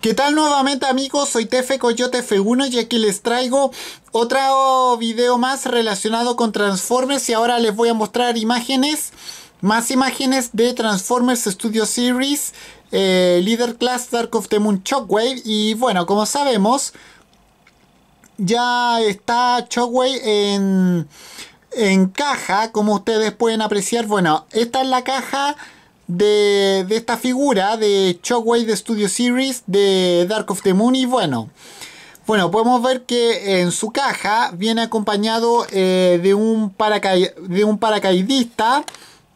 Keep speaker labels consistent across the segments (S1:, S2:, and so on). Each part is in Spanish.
S1: ¿Qué tal nuevamente amigos? Soy Tefe Coyote F1 y aquí les traigo otro oh, video más relacionado con Transformers y ahora les voy a mostrar imágenes, más imágenes de Transformers Studio Series, eh, Leader Class Dark of the Moon Shockwave y bueno, como sabemos ya está Shockwave en, en caja, como ustedes pueden apreciar, bueno, esta es la caja de, esta figura de Shockwave de Studio Series de Dark of the Moon y bueno, bueno, podemos ver que en su caja viene acompañado eh, de, un de un paracaidista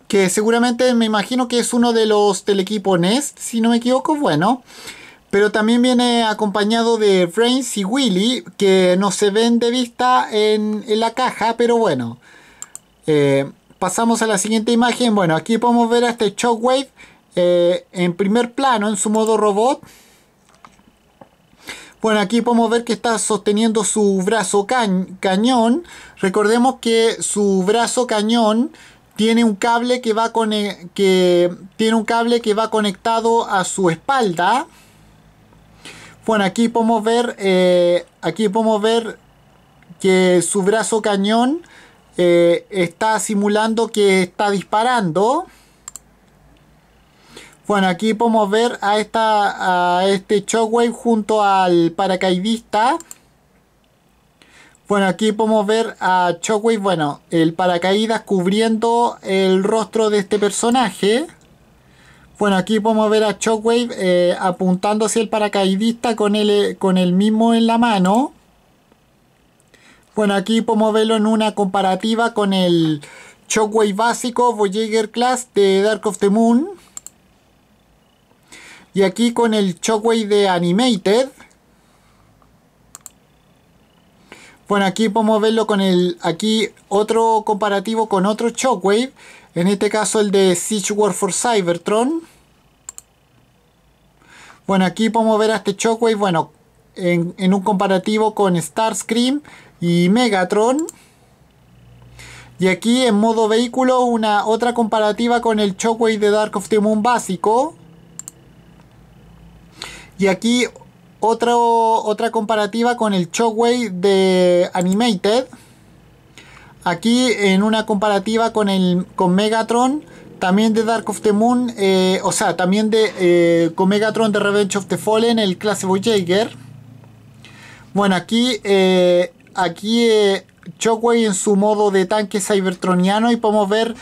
S1: que seguramente me imagino que es uno de los del equipo Nest, si no me equivoco, bueno. Pero también viene acompañado de Brains y Willy, que no se ven de vista en, la caja, pero bueno. Eh, Pasamos a la siguiente imagen. Bueno, aquí podemos ver a este Shockwave eh, en primer plano en su modo robot. Bueno, aquí podemos ver que está sosteniendo su brazo cañón. Recordemos que su brazo cañón tiene un cable que va que tiene un cable que va conectado a su espalda. Bueno, aquí podemos ver eh, aquí podemos ver que su brazo cañón eh, está simulando que está disparando. Bueno, aquí podemos ver a, esta, a este Shockwave junto al paracaidista. Bueno, aquí podemos ver a Shockwave, bueno, el paracaídas cubriendo el rostro de este personaje. Bueno, aquí podemos ver a Shockwave eh, apuntando hacia el paracaidista con el, con el mismo en la mano. Bueno, aquí podemos verlo en una comparativa con el Shockwave básico Voyager Class de Dark of the Moon. Y aquí con el Shockwave de Animated. Bueno, aquí podemos verlo con el... Aquí otro comparativo con otro Shockwave. En este caso el de Siege War for Cybertron. Bueno, aquí podemos ver a este Shockwave, bueno, en, un comparativo con Starscream y Megatron. Y aquí en modo vehículo una otra comparativa con el Shockwave de Dark of the Moon básico. Y aquí otra comparativa con el Shockwave de Animated. Aquí en una comparativa con, el, con Megatron, también de Dark of the Moon, eh, o sea, también de, eh, con Megatron de Revenge of the Fallen, el clase Voyager. Bueno, aquí, eh, aquí Shockwave eh, en su modo de tanque cybertroniano y podemos ver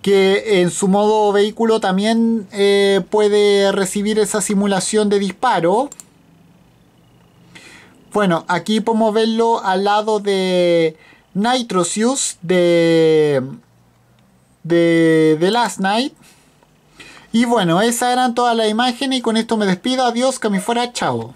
S1: que en su modo vehículo también eh, puede recibir esa simulación de disparo. Bueno, aquí podemos verlo al lado de Nitro de, de, de Last Night. Y bueno, esa eran toda la imágenes y con esto me despido. Adiós, que me fuera, chao.